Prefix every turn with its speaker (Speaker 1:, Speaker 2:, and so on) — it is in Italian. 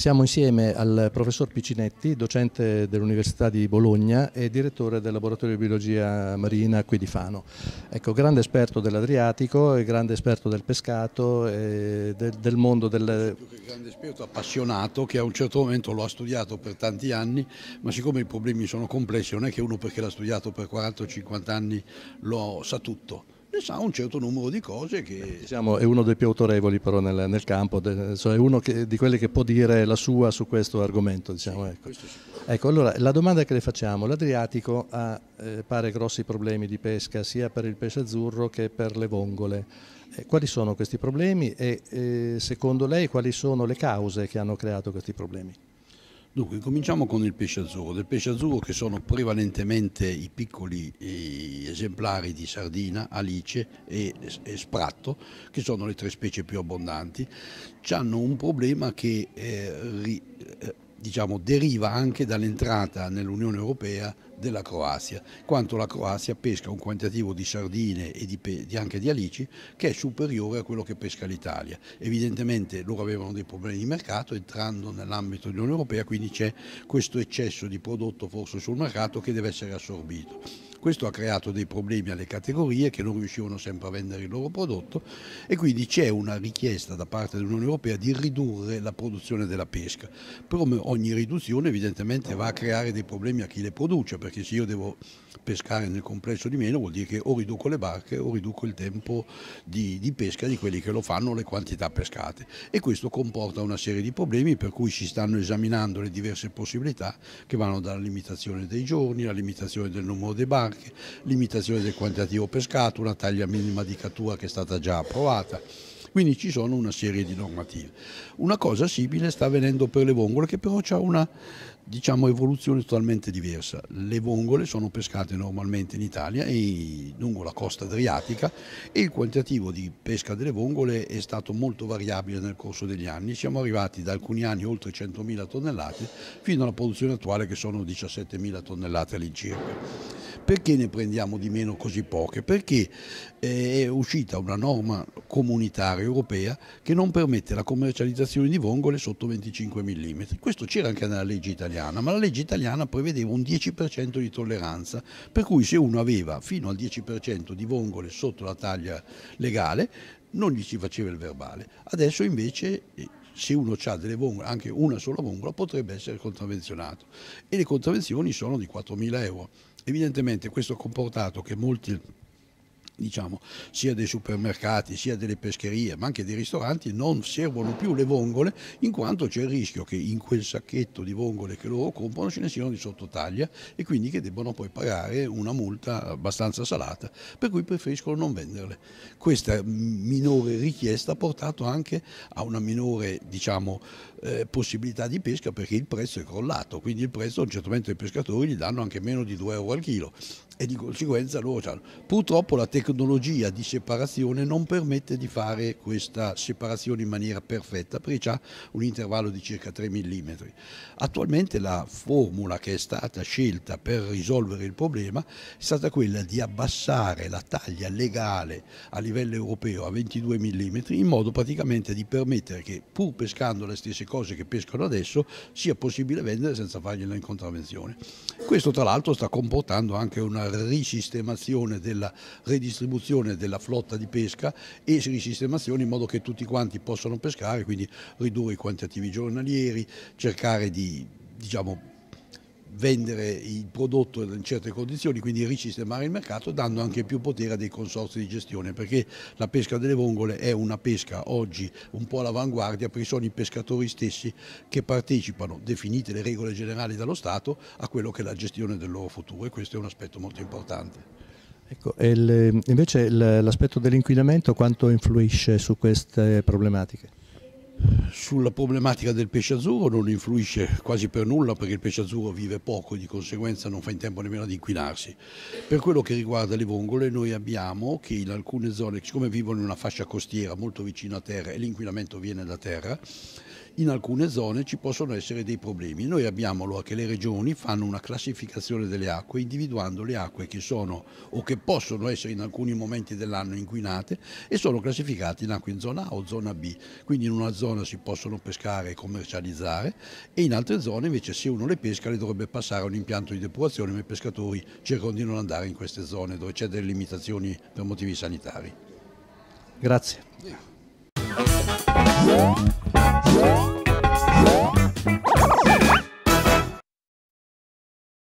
Speaker 1: Siamo insieme al professor Piccinetti, docente dell'Università di Bologna e direttore del laboratorio di biologia marina qui di Fano. Ecco, grande esperto dell'Adriatico grande esperto del pescato e del, del mondo del... Certo grande esperto appassionato che a un certo momento lo ha studiato per tanti anni, ma
Speaker 2: siccome i problemi sono complessi non è che uno perché l'ha studiato per 40 o 50 anni lo sa tutto e sa un certo numero di cose che... Diciamo, è
Speaker 1: uno dei più autorevoli però nel, nel campo, de, cioè è uno che, di quelli che può dire la sua su questo argomento. Diciamo, ecco. Questo ecco. allora la domanda che le facciamo, l'Adriatico ha eh, pare grossi problemi di pesca sia per il pesce azzurro che per le vongole. Eh, quali sono questi problemi e eh, secondo lei quali sono le cause che hanno creato questi problemi? Dunque, cominciamo con il pesce azzurro.
Speaker 2: Del pesce azzurro che sono prevalentemente i piccoli esemplari di sardina, alice e, e spratto, che sono le tre specie più abbondanti, hanno un problema che eh, ri, eh, diciamo, deriva anche dall'entrata nell'Unione Europea della Croazia, quanto la Croazia pesca un quantitativo di sardine e di, di anche di alici che è superiore a quello che pesca l'Italia. Evidentemente loro avevano dei problemi di mercato entrando nell'ambito dell'Unione Europea, quindi c'è questo eccesso di prodotto forse sul mercato che deve essere assorbito. Questo ha creato dei problemi alle categorie che non riuscivano sempre a vendere il loro prodotto e quindi c'è una richiesta da parte dell'Unione Europea di ridurre la produzione della pesca. Però ogni riduzione evidentemente va a creare dei problemi a chi le produce perché se io devo pescare nel complesso di meno vuol dire che o riduco le barche o riduco il tempo di, di pesca di quelli che lo fanno, le quantità pescate e questo comporta una serie di problemi per cui si stanno esaminando le diverse possibilità che vanno dalla limitazione dei giorni, alla limitazione del numero dei barchi, anche limitazione del quantitativo pescato, una taglia minima di cattura che è stata già approvata. Quindi ci sono una serie di normative. Una cosa simile sta avvenendo per le vongole che però ha una diciamo, evoluzione totalmente diversa. Le vongole sono pescate normalmente in Italia e lungo la costa adriatica e il quantitativo di pesca delle vongole è stato molto variabile nel corso degli anni. Siamo arrivati da alcuni anni oltre 100.000 tonnellate fino alla produzione attuale che sono 17.000 tonnellate all'incirca. Perché ne prendiamo di meno così poche? Perché eh, è uscita una norma comunitaria europea che non permette la commercializzazione di vongole sotto 25 mm. Questo c'era anche nella legge italiana, ma la legge italiana prevedeva un 10% di tolleranza, per cui se uno aveva fino al 10% di vongole sotto la taglia legale, non gli si faceva il verbale. Adesso invece eh, se uno ha delle vongole, anche una sola vongola, potrebbe essere contravvenzionato. E le contravvenzioni sono di 4.000 euro. Evidentemente questo ha comportato che molti diciamo, sia dei supermercati, sia delle pescherie, ma anche dei ristoranti, non servono più le vongole in quanto c'è il rischio che in quel sacchetto di vongole che loro comprano ce ne siano di sottotaglia e quindi che debbano poi pagare una multa abbastanza salata, per cui preferiscono non venderle. Questa minore richiesta ha portato anche a una minore diciamo, eh, possibilità di pesca perché il prezzo è crollato, quindi il prezzo certamente i pescatori gli danno anche meno di 2 euro al chilo e di conseguenza loro hanno. Purtroppo la tecnologia tecnologia di separazione non permette di fare questa separazione in maniera perfetta perché ha un intervallo di circa 3 mm. Attualmente la formula che è stata scelta per risolvere il problema è stata quella di abbassare la taglia legale a livello europeo a 22 mm in modo praticamente di permettere che pur pescando le stesse cose che pescano adesso sia possibile vendere senza fargliela in contravvenzione. Questo tra l'altro sta comportando anche una risistemazione della redistribuzione ridistribuzione della flotta di pesca e risistemazione in modo che tutti quanti possano pescare, quindi ridurre i quantitativi giornalieri, cercare di diciamo, vendere il prodotto in certe condizioni, quindi risistemare il mercato dando anche più potere a dei consorzi di gestione perché la pesca delle vongole è una pesca oggi un po' all'avanguardia perché sono i pescatori stessi che partecipano, definite le regole generali dallo Stato, a quello che è la gestione del loro futuro e questo è un aspetto molto importante.
Speaker 1: Ecco, il, invece l'aspetto dell'inquinamento quanto influisce su queste problematiche?
Speaker 2: Sulla problematica del pesce azzurro non influisce quasi per nulla perché il pesce azzurro vive poco e di conseguenza non fa in tempo nemmeno ad inquinarsi. Per quello che riguarda le vongole noi abbiamo che in alcune zone, siccome vivono in una fascia costiera molto vicina a terra e l'inquinamento viene da terra, in alcune zone ci possono essere dei problemi. Noi abbiamo allora che le regioni fanno una classificazione delle acque individuando le acque che sono o che possono essere in alcuni momenti dell'anno inquinate e sono classificate in acque in zona A o zona B. Quindi in una zona si possono pescare e commercializzare e in altre zone invece se uno le pesca le dovrebbe passare a un impianto di depurazione, ma i pescatori cercano di non andare in queste zone dove c'è delle limitazioni per motivi sanitari.
Speaker 1: Grazie. Yeah. Oh,